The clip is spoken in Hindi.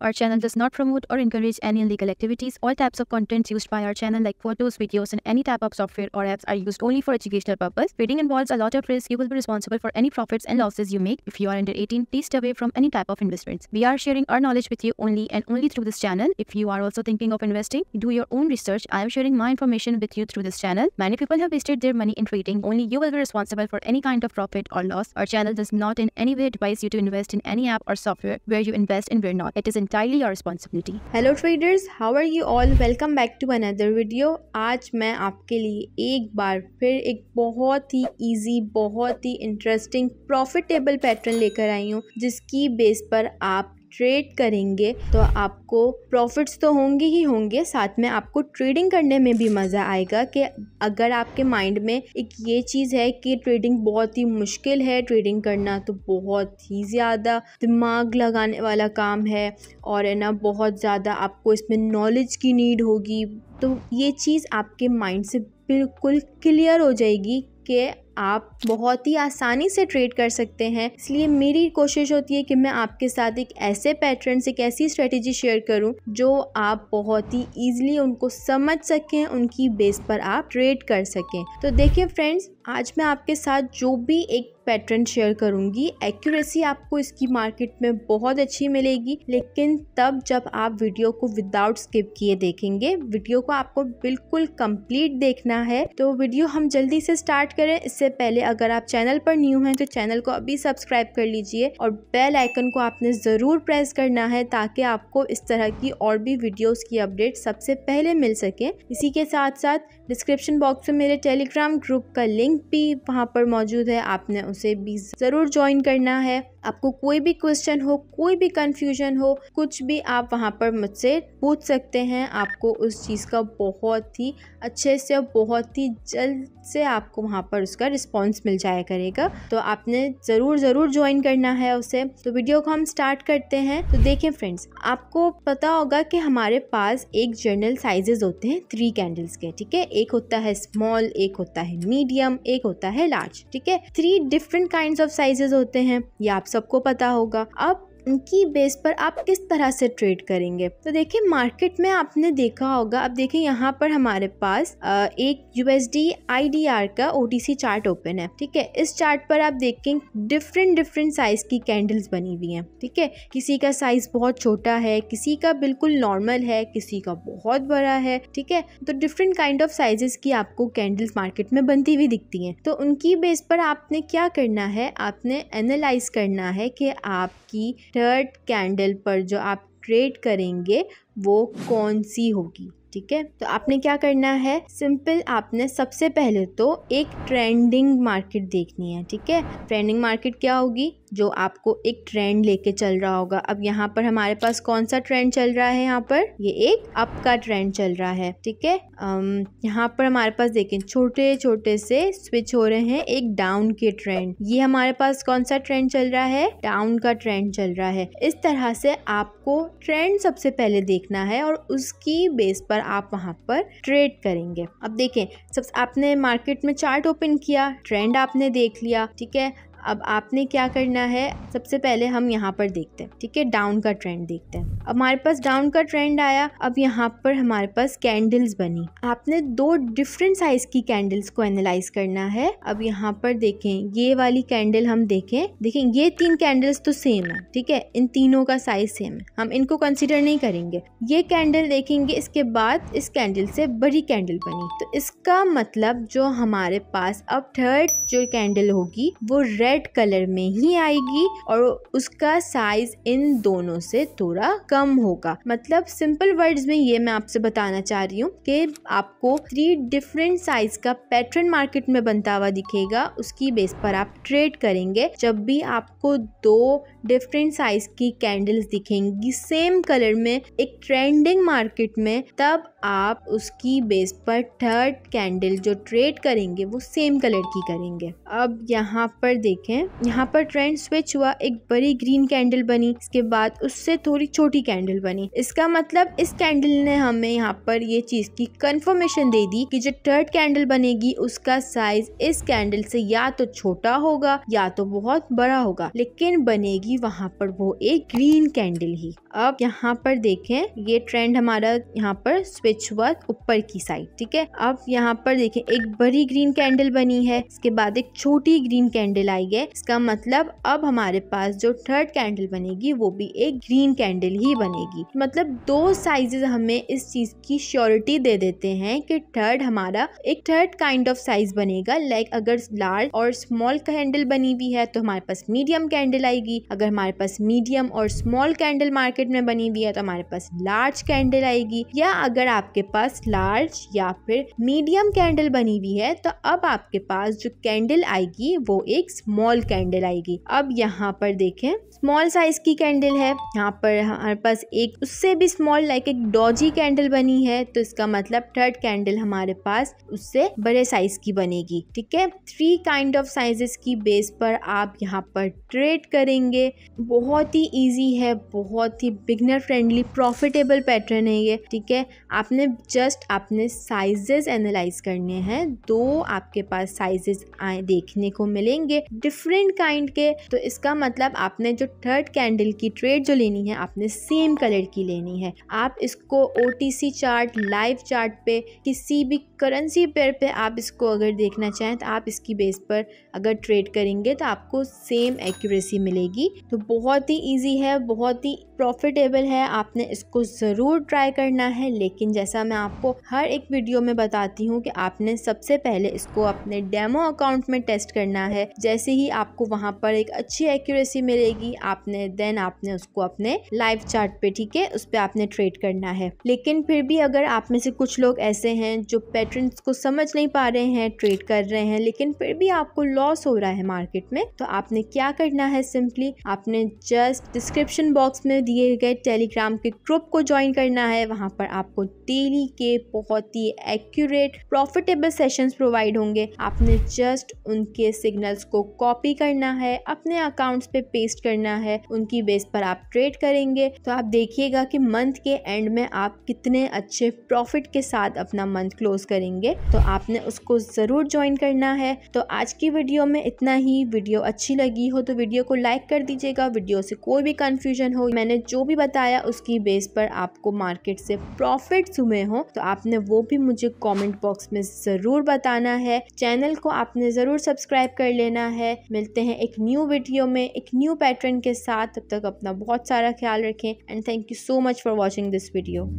Our channel does not promote or encourage any illegal activities. All types of content used by our channel like photos, videos and any type of software or apps are used only for educational purpose. Trading involves a lot of risk. You will be responsible for any profits and losses you make. If you are under 18, please stay away from any type of investments. We are sharing our knowledge with you only and only through this channel. If you are also thinking of investing, do your own research. I am sharing my information with you through this channel. Many people have wasted their money in trading. Only you will be responsible for any kind of profit or loss. Our channel does not in any way advise you to invest in any app or software where you invest and where not. It is entirely your responsibility. Hello traders, how are you all? Welcome back to another video. आज मैं आपके लिए एक बार फिर एक बहुत ही easy, बहुत ही interesting, profitable pattern लेकर आई हूँ जिसकी base पर आप ट्रेड करेंगे तो आपको प्रॉफिट्स तो होंगे ही होंगे साथ में आपको ट्रेडिंग करने में भी मज़ा आएगा कि अगर आपके माइंड में एक ये चीज़ है कि ट्रेडिंग बहुत ही मुश्किल है ट्रेडिंग करना तो बहुत ही ज़्यादा दिमाग लगाने वाला काम है और है ना बहुत ज़्यादा आपको इसमें नॉलेज की नीड होगी तो ये चीज़ आपके माइंड से बिल्कुल क्लियर हो जाएगी कि आप बहुत ही आसानी से ट्रेड कर सकते हैं इसलिए मेरी कोशिश होती है कि मैं आपके साथ एक ऐसे पैटर्न से ऐसी स्ट्रेटेजी शेयर करूं जो आप बहुत ही ईजिली उनको समझ सकें उनकी बेस पर आप ट्रेड कर सकें तो देखिए फ्रेंड्स आज मैं आपके साथ जो भी एक पैटर्न शेयर करूंगी एक्यूरेसी आपको इसकी मार्केट में बहुत अच्छी मिलेगी लेकिन तब जब आप वीडियो को विदाउट स्किप किए देखेंगे वीडियो को आपको बिल्कुल कंप्लीट देखना है तो वीडियो हम जल्दी से स्टार्ट करें इससे पहले अगर आप चैनल पर न्यू हैं तो चैनल को अभी सब्सक्राइब कर लीजिए और बेल आइकन को आपने ज़रूर प्रेस करना है ताकि आपको इस तरह की और भी वीडियोज़ की अपडेट सबसे पहले मिल सके इसी के साथ साथ डिस्क्रिप्शन बॉक्स में मेरे टेलीग्राम ग्रुप का लिंक लिंक भी वहाँ पर मौजूद है आपने उसे भी ज़रूर ज्वाइन करना है आपको कोई भी क्वेश्चन हो कोई भी कन्फ्यूजन हो कुछ भी आप वहाँ पर मुझसे पूछ सकते हैं आपको उस चीज़ का बहुत ही अच्छे से और बहुत ही जल्द से आपको वहाँ पर उसका रिस्पॉन्स मिल जाया करेगा तो आपने ज़रूर ज़रूर ज्वाइन करना है उसे तो वीडियो को हम स्टार्ट करते हैं तो देखें फ्रेंड्स आपको पता होगा कि हमारे पास एक जर्नल साइजेज़ होते हैं थ्री कैंडल्स के ठीक है एक होता है स्मॉल एक होता है मीडियम एक होता है लार्ज ठीक है three different kind of sizes होते हैं ये आप सबको पता होगा अब उनकी बेस पर आप किस तरह से ट्रेड करेंगे तो देखिए मार्केट में आपने देखा होगा अब देखिए यहाँ पर हमारे पास एक U S I D R का O T C chart open है ठीक है इस चार्ट पर आप देखें डिफरेंट डिफरेंट साइज़ की कैंडल्स बनी हुई हैं ठीक है किसी का साइज़ बहुत छोटा है किसी का बिल्कुल नॉर्मल है किसी का बहुत बड़ा है ठीक है तो डिफरेंट काइंड ऑफ साइजेस की आपको कैंडल्स मार्केट में बनती हुई दिखती हैं तो उनकी बेस पर आपने क्या करना है आपने एनालाइज करना है कि आपकी थर्ड कैंडल पर जो आप ट्रेड करेंगे वो कौन सी होगी ठीक है तो आपने क्या करना है सिंपल आपने सबसे पहले तो एक ट्रेंडिंग मार्केट देखनी है ठीक है ट्रेंडिंग मार्केट क्या होगी जो आपको एक ट्रेंड लेके चल रहा होगा अब यहाँ पर हमारे पास कौन सा ट्रेंड चल रहा है यहाँ पर ये एक अप का ट्रेंड चल रहा है ठीक है यहाँ पर हमारे पास देखें छोटे छोटे से स्विच हो रहे हैं एक डाउन के ट्रेंड ये हमारे पास कौन सा ट्रेंड चल रहा है डाउन का ट्रेंड चल रहा है इस तरह से आपको ट्रेंड सबसे पहले देखना है और उसकी बेस पर आप वहाँ पर ट्रेड करेंगे अब देखें सब आपने मार्केट में चार्ट ओपन किया ट्रेंड आपने देख लिया ठीक है अब आपने क्या करना है सबसे पहले हम यहाँ पर देखते हैं ठीक है डाउन का ट्रेंड देखते हैं अब हमारे पास डाउन का ट्रेंड आया अब यहाँ पर हमारे पास कैंडल्स बनी आपने दो डिफरेंट साइज की कैंडल्स को एनालाइज करना है अब यहाँ पर देखें ये वाली कैंडल हम देखें देखें ये तीन कैंडल्स तो सेम है ठीक है इन तीनों का साइज सेम है हम इनको कंसिडर नहीं करेंगे ये कैंडल देखेंगे इसके बाद इस कैंडल से बड़ी कैंडल बनी तो इसका मतलब जो हमारे पास अब थर्ड जो कैंडल होगी वो रेड रेड कलर में ही आएगी और उसका साइज इन दोनों से थोड़ा कम होगा मतलब सिंपल वर्ड्स में ये मैं आपसे बताना चाह रही हूँ कि आपको थ्री डिफरेंट साइज का पैटर्न मार्केट में बनता हुआ दिखेगा उसकी बेस पर आप ट्रेड करेंगे जब भी आपको दो डिफरेंट साइज की कैंडल्स दिखेंगी सेम कलर में एक ट्रेंडिंग मार्केट में तब आप उसकी बेस पर थर्ड कैंडल जो ट्रेड करेंगे वो सेम कलर की करेंगे अब यहाँ पर देख देखें यहाँ पर ट्रेंड स्विच हुआ एक बड़ी ग्रीन कैंडल बनी इसके बाद उससे थोड़ी छोटी कैंडल बनी इसका मतलब इस कैंडल ने हमें यहाँ पर ये चीज की कंफर्मेशन दे दी कि जो थर्ड कैंडल बनेगी उसका साइज इस कैंडल से या तो छोटा होगा या तो बहुत बड़ा होगा लेकिन बनेगी वहाँ पर वो एक ग्रीन कैंडल ही अब यहाँ पर देखें ये ट्रेंड हमारा यहाँ पर स्विच हुआ ऊपर की साइड ठीक है अब यहाँ पर देखें एक बड़ी ग्रीन कैंडल बनी है इसके बाद एक छोटी ग्रीन कैंडल आई है इसका मतलब अब हमारे पास जो थर्ड कैंडल बनेगी वो भी एक ग्रीन कैंडल ही बनेगी मतलब दो साइजेस हमें इस चीज की श्योरिटी दे देते हैं कि थर्ड हमारा एक थर्ड काइंड ऑफ साइज बनेगा लाइक अगर लार्ज और स्मॉल कैंडल बनी हुई है तो हमारे पास मीडियम कैंडल आएगी अगर हमारे पास मीडियम और स्मॉल कैंडल मार्केट मार्केट में बनी हुई है तो हमारे पास लार्ज कैंडल आएगी या अगर आपके पास लार्ज या फिर मीडियम कैंडल बनी हुई है तो अब आपके पास जो कैंडल आएगी वो एक स्मॉल कैंडल आएगी अब यहाँ पर देखें स्मॉल साइज की कैंडल है यहाँ पर हमारे पास एक उससे भी स्मॉल लाइक एक डॉजी कैंडल बनी है तो इसका मतलब थर्ड कैंडल हमारे पास उससे बड़े साइज की बनेगी ठीक है थ्री काइंड ऑफ साइजेस की बेस पर आप यहाँ पर ट्रेड करेंगे बहुत ही इजी है बहुत ही बिगनर फ्रेंडली प्रॉफिटेबल पैटर्न है ये ठीक है आपने जस्ट आपने साइजेस एनालाइज करने हैं दो आपके पास साइजेस आए देखने को मिलेंगे डिफरेंट काइंड के तो इसका मतलब आपने जो थर्ड कैंडल की ट्रेड जो लेनी है आपने सेम कलर की लेनी है आप इसको ओ चार्ट लाइव चार्ट पे किसी भी करेंसी पेयर पे आप इसको अगर देखना चाहें तो आप इसकी बेस पर अगर ट्रेड करेंगे तो आपको सेम एक्यूरेसी मिलेगी तो बहुत ही ईजी है बहुत ही प्रॉफिट कंफर्टेबल है आपने इसको ज़रूर ट्राई करना है लेकिन जैसा मैं आपको हर एक वीडियो में बताती हूँ कि आपने सबसे पहले इसको अपने डेमो अकाउंट में टेस्ट करना है जैसे ही आपको वहाँ पर एक अच्छी एक्यूरेसी मिलेगी आपने देन आपने उसको अपने लाइव चार्ट पे ठीक है उस पर आपने ट्रेड करना है लेकिन फिर भी अगर आप में से कुछ लोग ऐसे हैं जो पैटर्न को समझ नहीं पा रहे हैं ट्रेड कर रहे हैं लेकिन फिर भी आपको लॉस हो रहा है मार्केट में तो आपने क्या करना है सिंपली आपने जस्ट डिस्क्रिप्शन बॉक्स में दिए दिए गए टेलीग्राम के ग्रुप को ज्वाइन करना है वहाँ पर आपको डेली के बहुत ही एक्यूरेट प्रॉफिटेबल सेशंस प्रोवाइड होंगे आपने जस्ट उनके सिग्नल्स को कॉपी करना है अपने अकाउंट्स पे पेस्ट करना है उनकी बेस पर आप ट्रेड करेंगे तो आप देखिएगा कि मंथ के एंड में आप कितने अच्छे प्रॉफिट के साथ अपना मंथ क्लोज करेंगे तो आपने उसको ज़रूर ज्वाइन करना है तो आज की वीडियो में इतना ही वीडियो अच्छी लगी हो तो वीडियो को लाइक कर दीजिएगा वीडियो से कोई भी कंफ्यूजन हो मैंने जो जो भी बताया उसकी बेस पर आपको मार्केट से प्रॉफिट्स हुए हो तो आपने वो भी मुझे कमेंट बॉक्स में ज़रूर बताना है चैनल को आपने ज़रूर सब्सक्राइब कर लेना है मिलते हैं एक न्यू वीडियो में एक न्यू पैटर्न के साथ तब तक अपना बहुत सारा ख्याल रखें and thank you so much for watching this video